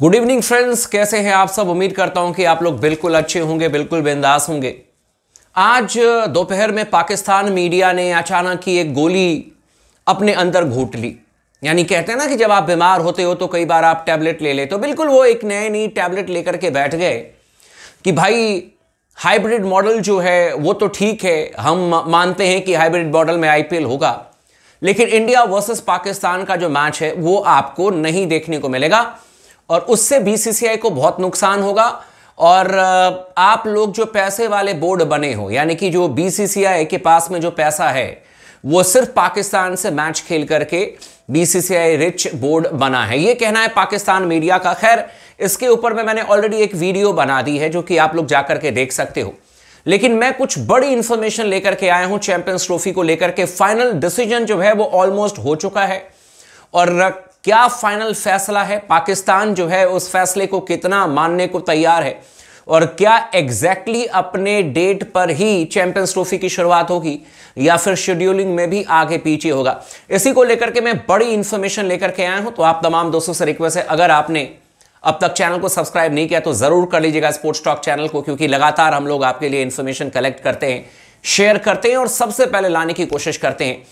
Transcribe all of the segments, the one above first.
good evening friends कैसे हैं आप सब उम्मीद करता हूं कि आप लोग बिल्कुल अच्छे होंगे बिल्कुल बेंदास होंगे आज दोपहर में पाकिस्तान मीडिया ने अचानक ही एक गोली अपने अंदर घोट ली यानी कहते हैं ना कि जब आप बीमार होते हो तो कई बार आप टैबलेट ले लेते हो बिल्कुल वो एक नए नई टैबलेट लेकर के बैठ गए कि भाई हाइब्रिड मॉडल जो है वो तो ठीक है हम मानते हैं कि हाइब्रिड मॉडल में आईपीएल होगा लेकिन इंडिया वर्सेस पाकिस्तान का जो मैच है वो आपको नहीं देखने को मिलेगा और उससे बीसीसीआई को बहुत नुकसान होगा और आप लोग जो पैसे वाले बोर्ड बने हो यानी कि जो बीसीसीआई के पास में जो पैसा है वो सिर्फ पाकिस्तान से मैच खेल करके बीसीसीआई रिच बोर्ड बना है ये कहना है पाकिस्तान मीडिया का खैर इसके ऊपर में मैंने ऑलरेडी एक वीडियो बना दी है जो कि आप लोग जाकर के देख सकते हो लेकिन मैं कुछ बड़ी इंफॉर्मेशन लेकर के आया हूं चैंपियंस ट्रॉफी को लेकर के फाइनल डिसीजन जो है वो ऑलमोस्ट हो चुका है और क्या फाइनल फैसला है पाकिस्तान जो है उस फैसले को कितना मानने को तैयार है और क्या एग्जैक्टली exactly अपने डेट पर ही चैंपियंस ट्रॉफी की शुरुआत होगी या फिर शेड्यूलिंग में भी आगे पीछे होगा इसी को लेकर के मैं बड़ी इंफॉर्मेशन लेकर के आया हूं तो आप तमाम दोस्तों से रिक्वेस्ट है अगर आपने अब तक चैनल को सब्सक्राइब नहीं किया तो जरूर कर लीजिएगा स्पोर्ट्स टॉक चैनल को क्योंकि लगातार हम लोग आपके लिए इंफॉर्मेशन कलेक्ट करते हैं शेयर करते हैं और सबसे पहले लाने की कोशिश करते हैं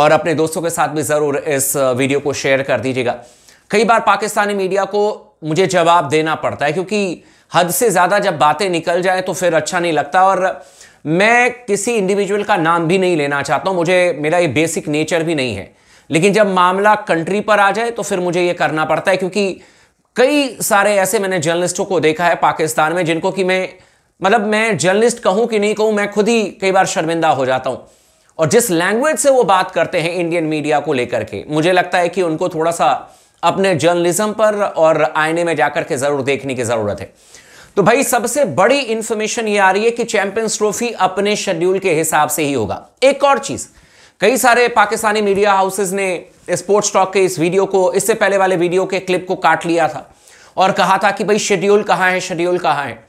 और अपने दोस्तों के साथ भी ज़रूर इस वीडियो को शेयर कर दीजिएगा कई बार पाकिस्तानी मीडिया को मुझे जवाब देना पड़ता है क्योंकि हद से ज़्यादा जब बातें निकल जाए तो फिर अच्छा नहीं लगता और मैं किसी इंडिविजुअल का नाम भी नहीं लेना चाहता हूँ मुझे मेरा ये बेसिक नेचर भी नहीं है लेकिन जब मामला कंट्री पर आ जाए तो फिर मुझे ये करना पड़ता है क्योंकि कई सारे ऐसे मैंने जर्नलिस्टों को देखा है पाकिस्तान में जिनको कि मैं मतलब मैं जर्नलिस्ट कहूं कि नहीं कहूं मैं खुद ही कई बार शर्मिंदा हो जाता हूं और जिस लैंग्वेज से वो बात करते हैं इंडियन मीडिया को लेकर के मुझे लगता है कि उनको थोड़ा सा अपने जर्नलिज्म पर और आईने में जाकर के जरूर देखने की जरूरत है तो भाई सबसे बड़ी इंफॉर्मेशन ये आ रही है कि चैंपियंस ट्रॉफी अपने शेड्यूल के हिसाब से ही होगा एक और चीज कई सारे पाकिस्तानी मीडिया हाउसेज ने स्पोर्ट्स टॉक के इस वीडियो को इससे पहले वाले वीडियो के क्लिप को काट लिया था और कहा था कि भाई शेड्यूल कहाँ है शेड्यूल कहाँ है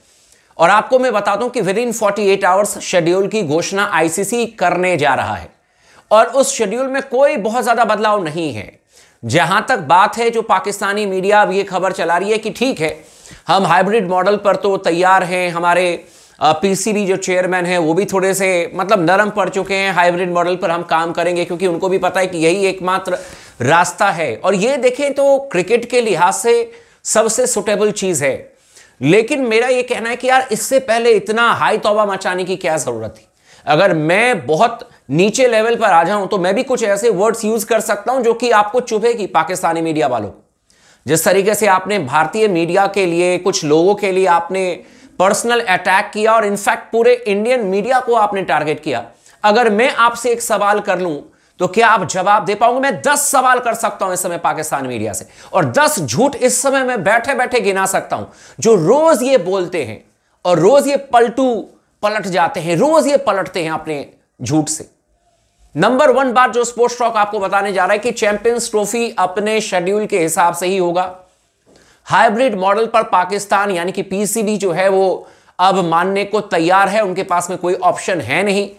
और आपको मैं बता दूं कि विद इन 48 आवर्स शेड्यूल की घोषणा आईसीसी करने जा रहा है और उस शेड्यूल में कोई बहुत ज्यादा बदलाव नहीं है जहां तक बात है जो पाकिस्तानी मीडिया अब ये खबर चला रही है कि ठीक है हम हाइब्रिड मॉडल पर तो तैयार हैं हमारे पीसीबी जो चेयरमैन हैं वो भी थोड़े से मतलब नरम पड़ चुके हैं हाइब्रिड मॉडल पर हम काम करेंगे क्योंकि उनको भी पता है कि यही एकमात्र रास्ता है और ये देखें तो क्रिकेट के लिहाज से सबसे सुटेबल चीज़ है लेकिन मेरा यह कहना है कि यार इससे पहले इतना हाई तोबा मचाने की क्या जरूरत थी अगर मैं बहुत नीचे लेवल पर आ जाऊं तो मैं भी कुछ ऐसे वर्ड्स यूज कर सकता हूं जो कि आपको चुभेगी पाकिस्तानी मीडिया वालों जिस तरीके से आपने भारतीय मीडिया के लिए कुछ लोगों के लिए आपने पर्सनल अटैक किया और इनफैक्ट पूरे इंडियन मीडिया को आपने टारगेट किया अगर मैं आपसे एक सवाल कर लूं तो क्या आप जवाब दे पाओगे मैं दस सवाल कर सकता हूं इस समय पाकिस्तान मीडिया से और दस झूठ इस समय मैं बैठे बैठे गिना सकता हूं जो रोज ये बोलते हैं और रोज ये पलटू पलट जाते हैं रोज ये पलटते हैं अपने झूठ से नंबर वन बात जो स्पोर्ट्स टॉक आपको बताने जा रहा है कि चैंपियंस ट्रॉफी अपने शेड्यूल के हिसाब से ही होगा हाइब्रिड मॉडल पर पाकिस्तान यानी कि पीसीबी जो है वो अब मानने को तैयार है उनके पास में कोई ऑप्शन है नहीं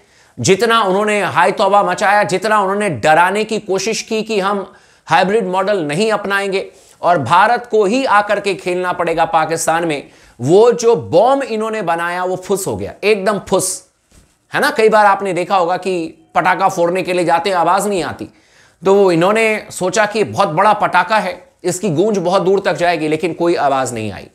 जितना उन्होंने हाई तोबा मचाया जितना उन्होंने डराने की कोशिश की कि हम हाइब्रिड मॉडल नहीं अपनाएंगे और भारत को ही आकर के खेलना पड़ेगा पाकिस्तान में वो जो बॉम्ब इन्होंने बनाया वो फुस हो गया एकदम फुस है ना कई बार आपने देखा होगा कि पटाखा फोड़ने के लिए जाते आवाज़ नहीं आती तो वो इन्होंने सोचा कि बहुत बड़ा पटाखा है इसकी गूंज बहुत दूर तक जाएगी लेकिन कोई आवाज़ नहीं आई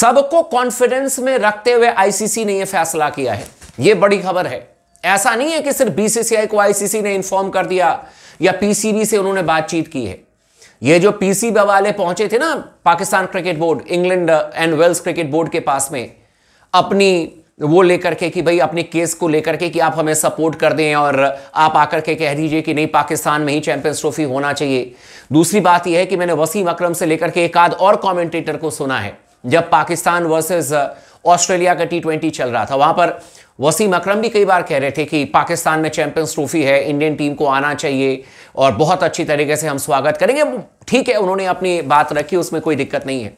सबको कॉन्फिडेंस में रखते हुए आईसीसी ने यह फैसला किया है यह बड़ी खबर है ऐसा नहीं है कि सिर्फ बीसीसीआई को आईसीसी ने इन्फॉर्म कर दिया या पीसीबी से उन्होंने बातचीत की है ये जो पीसीबी वाले पहुंचे थे ना Pakistan cricket board England and Wales cricket board के पास में अपनी वो लेकर के कि भाई अपने केस को लेकर के कि आप हमें सपोर्ट कर दें और आप आकर के कह दीजिए कि नहीं पाकिस्तान में ही चैंपियंस ट्रॉफी होना चाहिए दूसरी बात यह है कि मैंने वसीम अकरम से लेकर के एक आध और कमेंटेटर को सुना है जब पाकिस्तान वर्सेस ऑस्ट्रेलिया का टी चल रहा था वहां पर वसीम अकरम भी कई बार कह रहे थे कि पाकिस्तान में चैंपियंस ट्रॉफी है इंडियन टीम को आना चाहिए और बहुत अच्छी तरीके से हम स्वागत करेंगे ठीक है उन्होंने अपनी बात रखी उसमें कोई दिक्कत नहीं है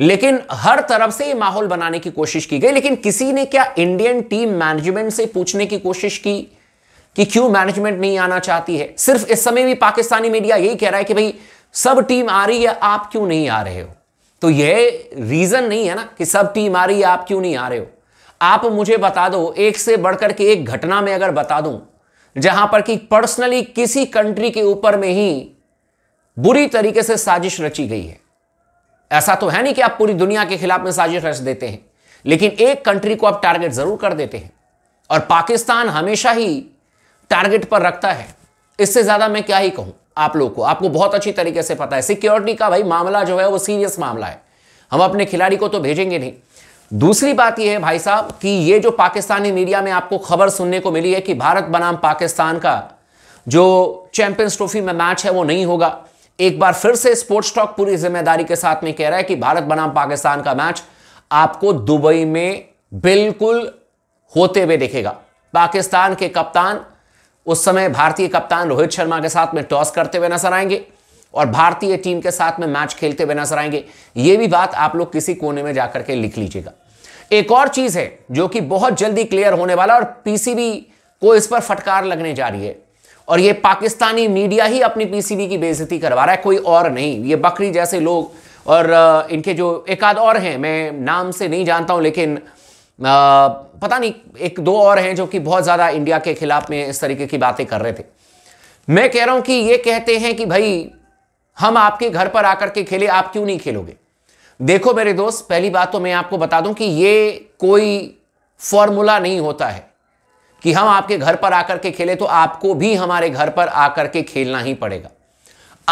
लेकिन हर तरफ से ये माहौल बनाने की कोशिश की गई लेकिन किसी ने क्या इंडियन टीम मैनेजमेंट से पूछने की कोशिश की कि क्यों मैनेजमेंट नहीं आना चाहती है सिर्फ इस समय भी पाकिस्तानी मीडिया यही कह रहा है कि भाई सब टीम आ रही है आप क्यों नहीं आ रहे हो तो यह रीजन नहीं है ना कि सब टीम आ रही है आप क्यों नहीं आ रहे हो आप मुझे बता दो एक से बढ़कर के एक घटना में अगर बता दूं जहां पर कि पर्सनली किसी कंट्री के ऊपर में ही बुरी तरीके से साजिश रची गई है ऐसा तो है नहीं कि आप पूरी दुनिया के खिलाफ में साजिश रच देते हैं लेकिन एक कंट्री को आप टारगेट जरूर कर देते हैं और पाकिस्तान हमेशा ही टारगेट पर रखता है इससे ज्यादा मैं क्या ही कहूं आप लोगों को आपको बहुत अच्छी तरीके से पता है सिक्योरिटी का भाई मामला जो है वो सीरियस मामला है हम अपने खिलाड़ी को तो भेजेंगे नहीं दूसरी बात यह है भाई साहब कि ये जो पाकिस्तानी मीडिया में आपको खबर सुनने को मिली है कि भारत बनाम पाकिस्तान का जो चैंपियंस ट्रॉफी में मैच है वो नहीं होगा एक बार फिर से स्पोर्ट्स टॉक पूरी जिम्मेदारी के साथ में कह रहा है कि भारत बनाम पाकिस्तान का मैच आपको दुबई में बिल्कुल होते हुए देखेगा पाकिस्तान के कप्तान उस समय भारतीय कप्तान रोहित शर्मा के साथ में टॉस करते हुए नजर आएंगे और भारतीय टीम के साथ में मैच खेलते हुए नजर आएंगे यह भी बात आप लोग किसी कोने में जाकर के लिख लीजिएगा एक और चीज है जो कि बहुत जल्दी क्लियर होने वाला और पीसीबी को इस पर फटकार लगने जा रही है और ये पाकिस्तानी मीडिया ही अपनी पीसीबी की बेजती करवा रहा है कोई और नहीं ये बकरी जैसे लोग और इनके जो एक आध और हैं मैं नाम से नहीं जानता हूं लेकिन आ, पता नहीं एक दो और हैं जो कि बहुत ज़्यादा इंडिया के खिलाफ में इस तरीके की बातें कर रहे थे मैं कह रहा हूं कि ये कहते हैं कि भाई हम आपके घर पर आकर के खेले आप क्यों नहीं खेलोगे देखो मेरे दोस्त पहली बात तो मैं आपको बता दूं कि ये कोई फॉर्मूला नहीं होता है कि हम आपके घर पर आकर के खेले तो आपको भी हमारे घर पर आकर के खेलना ही पड़ेगा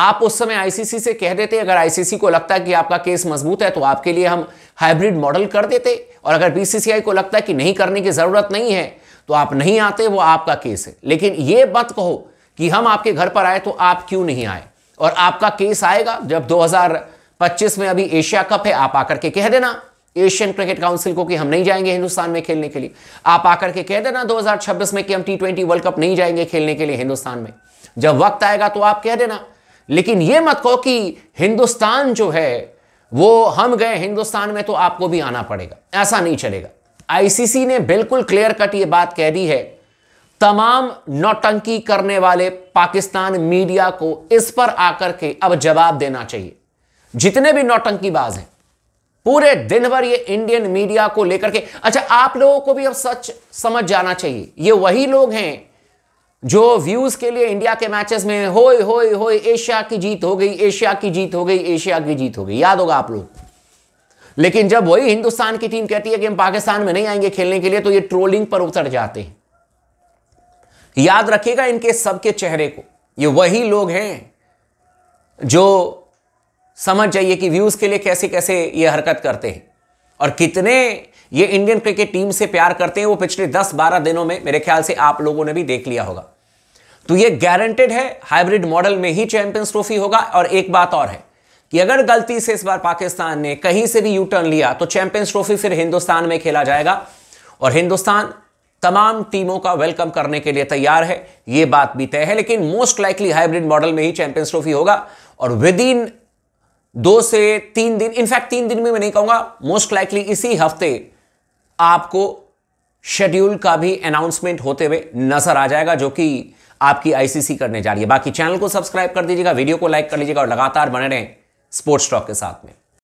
आप उस समय आईसीसी से कह देते अगर आईसीसी को लगता है कि आपका केस मजबूत है तो आपके लिए हम हाइब्रिड मॉडल कर देते और अगर बीसीसीआई को लगता है कि नहीं करने की ज़रूरत नहीं है तो आप नहीं आते वो आपका केस है लेकिन ये मत कहो कि हम आपके घर पर आए तो आप क्यों नहीं आए और आपका केस आएगा जब दो पच्चीस में अभी एशिया कप है आप आकर के कह देना एशियन क्रिकेट काउंसिल को कि हम नहीं जाएंगे हिंदुस्तान में खेलने के लिए आप आकर के कह देना 2026 में कि हम टी ट्वेंटी वर्ल्ड कप नहीं जाएंगे खेलने के लिए हिंदुस्तान में जब वक्त आएगा तो आप कह देना लेकिन यह मत कहो कि हिंदुस्तान जो है वो हम गए हिंदुस्तान में तो आपको भी आना पड़ेगा ऐसा नहीं चलेगा आईसीसी ने बिल्कुल क्लियर कट ये बात कह दी है तमाम नौटंकी करने वाले पाकिस्तान मीडिया को इस पर आकर के अब जवाब देना चाहिए जितने भी नौटंकीबाज हैं पूरे दिन भर ये इंडियन मीडिया को लेकर के अच्छा आप लोगों को भी अब सच समझ जाना चाहिए ये वही लोग हैं जो व्यूज के लिए इंडिया के मैचेस में हो एशिया की जीत हो गई एशिया की जीत हो गई एशिया की जीत हो गई याद होगा आप लोग लेकिन जब वही हिंदुस्तान की टीम कहती है कि हम पाकिस्तान में नहीं आएंगे खेलने के लिए तो ये ट्रोलिंग पर उतर जाते हैं याद रखिएगा इनके सबके चेहरे को ये वही लोग हैं जो समझ जाइए कि व्यूज़ के लिए कैसे कैसे ये हरकत करते हैं और कितने ये इंडियन क्रिकेट टीम से प्यार करते हैं वो पिछले 10-12 दिनों में मेरे ख्याल से आप लोगों ने भी देख लिया होगा तो ये गारंटेड है हाइब्रिड मॉडल में ही चैंपियंस ट्रॉफी होगा और एक बात और है कि अगर गलती से इस बार पाकिस्तान ने कहीं से भी यू टर्न लिया तो चैंपियंस ट्रॉफी फिर हिंदुस्तान में खेला जाएगा और हिंदुस्तान तमाम टीमों का वेलकम करने के लिए तैयार है ये बात भी तय है लेकिन मोस्ट लाइकली हाइब्रिड मॉडल में ही चैंपियंस ट्रॉफी होगा और विद इन दो से तीन दिन इनफैक्ट तीन दिन में मैं नहीं कहूंगा मोस्ट लाइकली इसी हफ्ते आपको शेड्यूल का भी अनाउंसमेंट होते हुए नजर आ जाएगा जो कि आपकी आईसीसी करने जा रही है बाकी चैनल को सब्सक्राइब कर दीजिएगा वीडियो को लाइक कर लीजिएगा और लगातार बने रहें स्पोर्ट्स टॉक के साथ में